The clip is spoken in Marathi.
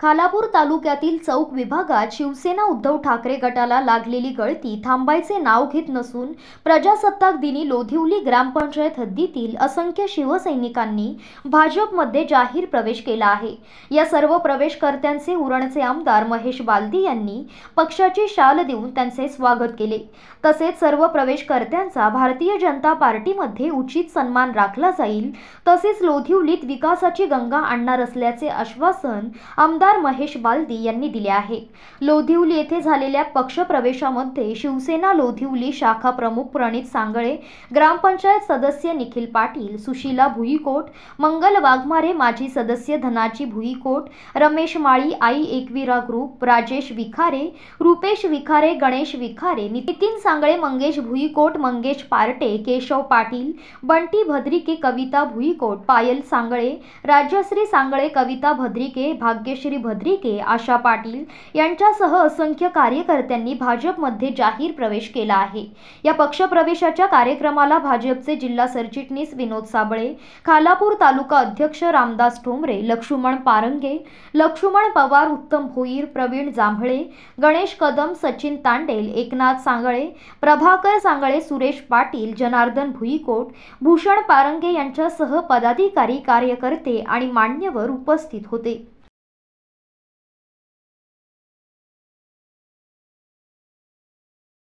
खालापूर तालुक्यातील चौक विभागात शिवसेना उद्धव ठाकरे गटाला लागलेली गळती थांबायचे नाव घेत नसून प्रजासत्ताक दिनी लोधिवली ग्रामपंचायत हद्दीतील असंख्य शिवसैनिकांनी भाजपमध्ये जाहीर प्रवेश केला आहे या सर्व प्रवेशकर्त्यांचे उरणचे आमदार महेश बालदी यांनी पक्षाची शाल देऊन त्यांचे स्वागत केले तसेच सर्व प्रवेशकर्त्यांचा भारतीय जनता पार्टीमध्ये उचित सन्मान राखला जाईल तसेच लोधिवलीत विकासाची गंगा आणणार असल्याचे आश्वासन आमदार आमदार महेश बालदी यांनी दिले आहे लोधिवली येथे झालेल्या पक्षप्रवेशामध्ये शिवसेना लोधिवली शाखा प्रमुख प्रणित सांगळे ग्रामपंचायत सदस्य निखिल पाटील सुशीला भुईकोट मंगल वाघमारे माजी सदस्य धनाजी भुईकोट रमेश माळी आई एकविरा ग्रुप राजेश विखारे रुपेश विखारे गणेश विखारे नितीन सांगळे मंगेश भुईकोट मंगेश पार्टे केशव पाटील बंटी भद्रिके कविता भुईकोट पायल सांगळे राजश्री सांगळे कविता भद्रिके भाग्यश्री भद्रिके आशा पाटील यांच्यासह असंख्य कार्यकर्त्यांनी भाजपमध्ये जाहीर प्रवेश केला आहे या पक्षप्रवेशाच्या कार्यक्रमाला भाजपचे जिल्हा सरचिटणीस विनोद साबळे खालापूर तालुका अध्यक्ष रामदास ठोंबरे लक्ष्मण पारंगे लक्ष्मण पवार उत्तम भोईर प्रवीण जांभळे गणेश कदम सचिन तांडेल एकनाथ सांगळे प्रभाकर सांगळे सुरेश पाटील जनार्दन भुईकोट भूषण पारंगे यांच्यासह पदाधिकारी कार्यकर्ते आणि मान्यवर उपस्थित होते